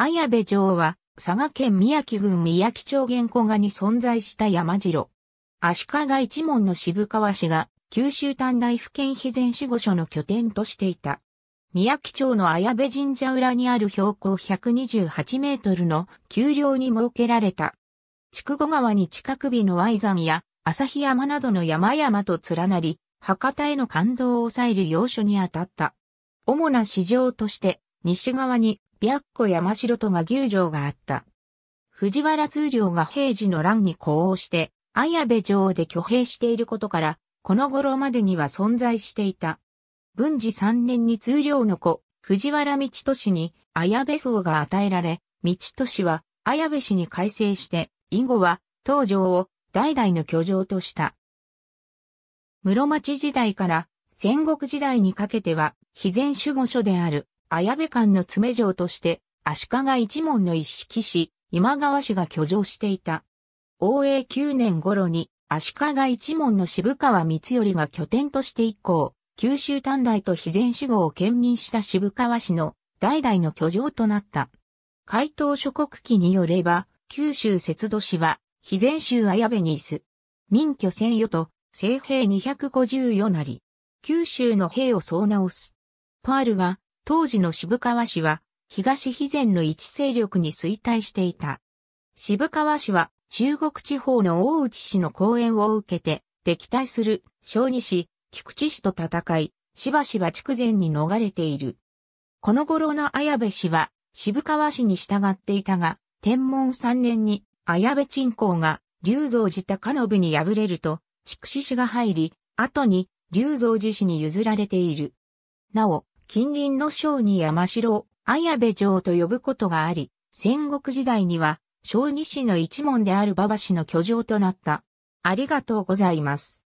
綾部城は、佐賀県宮城郡宮城町原古賀に存在した山城。足利一門の渋川氏が、九州丹大府県肥前守護所の拠点としていた。宮城町の綾部神社裏にある標高128メートルの丘陵に設けられた。筑後川に近く美の愛山や日山などの山々と連なり、博多への感動を抑える要所にあたった。主な市場として、西側に白湖山城とが牛城があった。藤原通領が平治の乱に呼応して、綾部城で挙兵していることから、この頃までには存在していた。文治3年に通領の子、藤原道俊に綾部荘が与えられ、道俊は綾部氏に改正して、以後は東城を代々の居城とした。室町時代から戦国時代にかけては、非前守護所である綾部間の詰城として、足利一門の一式師、今川氏が居城していた。応永9年頃に、足利一門の渋川光頼が拠点として以降、九州短大と肥前守護を兼任した渋川氏の代々の居城となった。回答諸国記によれば、九州節度氏は、肥前州綾部にいす。民居専与と、西兵2 5余なり。九州の兵を総直す。とあるが、当時の渋川市は、東肥前の一勢力に衰退していた。渋川市は、中国地方の大内氏の講演を受けて、敵対する小児市、菊池市と戦い、しばしば筑前に逃れている。この頃の綾部氏は、渋川氏に従っていたが、天文3年に、綾部鎮公が、龍蔵寺高信に敗れると、筑紫氏が入り、後に、龍蔵寺氏に譲られている。なお、近隣の小に山城綾部城と呼ぶことがあり、戦国時代には、小二市の一門である馬場氏の居城となった。ありがとうございます。